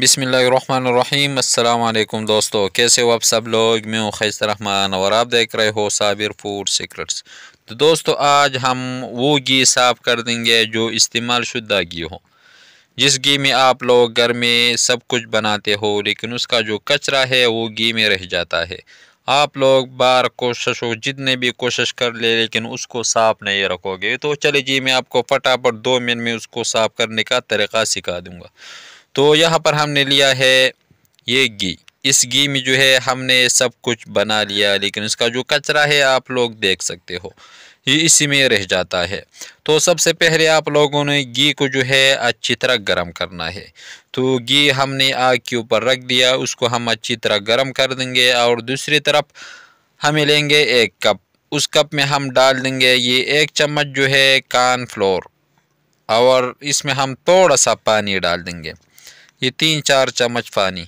बिसमीम अल्लाम दोस्तों कैसे हो आप सब लोग मैं हूँ खैसर रहमान और आप देख रहे हो साबिर फूड सीक्रेट्स तो दोस्तों आज हम वो घी साफ़ कर देंगे जो इस्तेमाल शुदा घी हो जिस घी में आप लोग घर में सब कुछ बनाते हो लेकिन उसका जो कचरा है वो घी में रह जाता है आप लोग बार कोशिश हो जितने भी कोशिश कर ले लेकिन उसको साफ़ नहीं रखोगे तो चलिए जी मैं आपको फटाफट दो मिनट में उसको साफ़ करने का तरीका सिखा दूँगा तो यहाँ पर हमने लिया है ये घी इस घी में जो है हमने सब कुछ बना लिया लेकिन इसका जो कचरा है आप लोग देख सकते हो ये इसी में रह जाता है तो सबसे पहले आप लोगों ने घी को जो है अच्छी तरह गर्म करना है तो घी हमने आग के ऊपर रख दिया उसको हम अच्छी तरह गर्म कर देंगे और दूसरी तरफ हमें लेंगे एक कप उस कप में हम डाल देंगे ये एक चम्मच जो है कान फ्लोर और इसमें हम थोड़ा सा पानी डाल देंगे ये तीन चार चम्मच पानी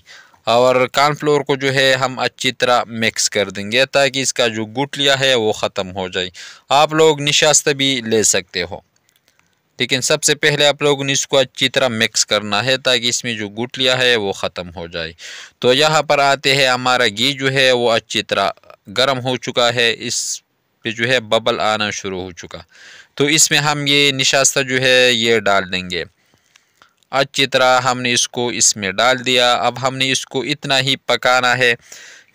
और कॉर्नफ्लोर को जो है हम अच्छी तरह मिक्स कर देंगे ताकि इसका जो गुटलिया है वो ख़त्म हो जाए आप लोग निशास्त भी ले सकते हो लेकिन सबसे पहले आप लोगों ने इसको अच्छी तरह मिक्स करना है ताकि इसमें जो गुटलिया है वो ख़त्म हो जाए तो यहाँ पर आते हैं हमारा घी जो है वो अच्छी तरह गर्म हो चुका है इस पे जो है बबल आना शुरू हो चुका तो इसमें हम ये निशास्ता जो है ये डाल देंगे अच्छी तरह हमने इसको इसमें डाल दिया अब हमने इसको इतना ही पकाना है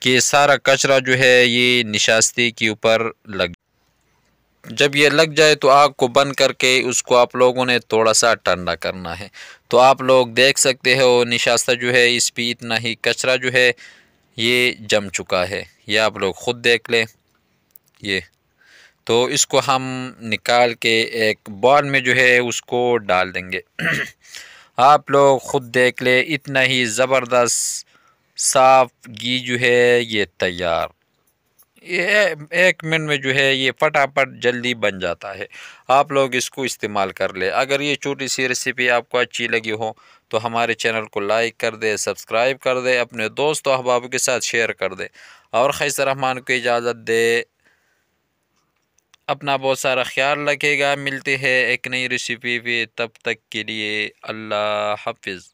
कि सारा कचरा जो है ये निशास्ते के ऊपर लग जब ये लग जाए तो आग को बंद करके उसको आप लोगों ने थोड़ा सा ठंडा करना है तो आप लोग देख सकते हो निशास्ता जो है इस पर इतना ही कचरा जो है ये जम चुका है ये आप लोग ख़ुद देख लें ये तो इसको हम निकाल के एक बॉल में जो है उसको डाल देंगे आप लोग ख़ुद देख ले इतना ही ज़बरदस्त साफ घी जो है ये तैयार ये एक मिनट में जो है ये फटाफट जल्दी बन जाता है आप लोग इसको इस्तेमाल कर ले अगर ये छोटी सी रेसिपी आपको अच्छी लगी हो तो हमारे चैनल को लाइक कर दे सब्सक्राइब कर दे अपने दोस्तों अहबाब के साथ शेयर कर दे और खैस रहमान को इजाज़त दे अपना बहुत सारा ख्याल रखेगा मिलते हैं एक नई रेसिपी पे तब तक के लिए अल्लाह हाफिज़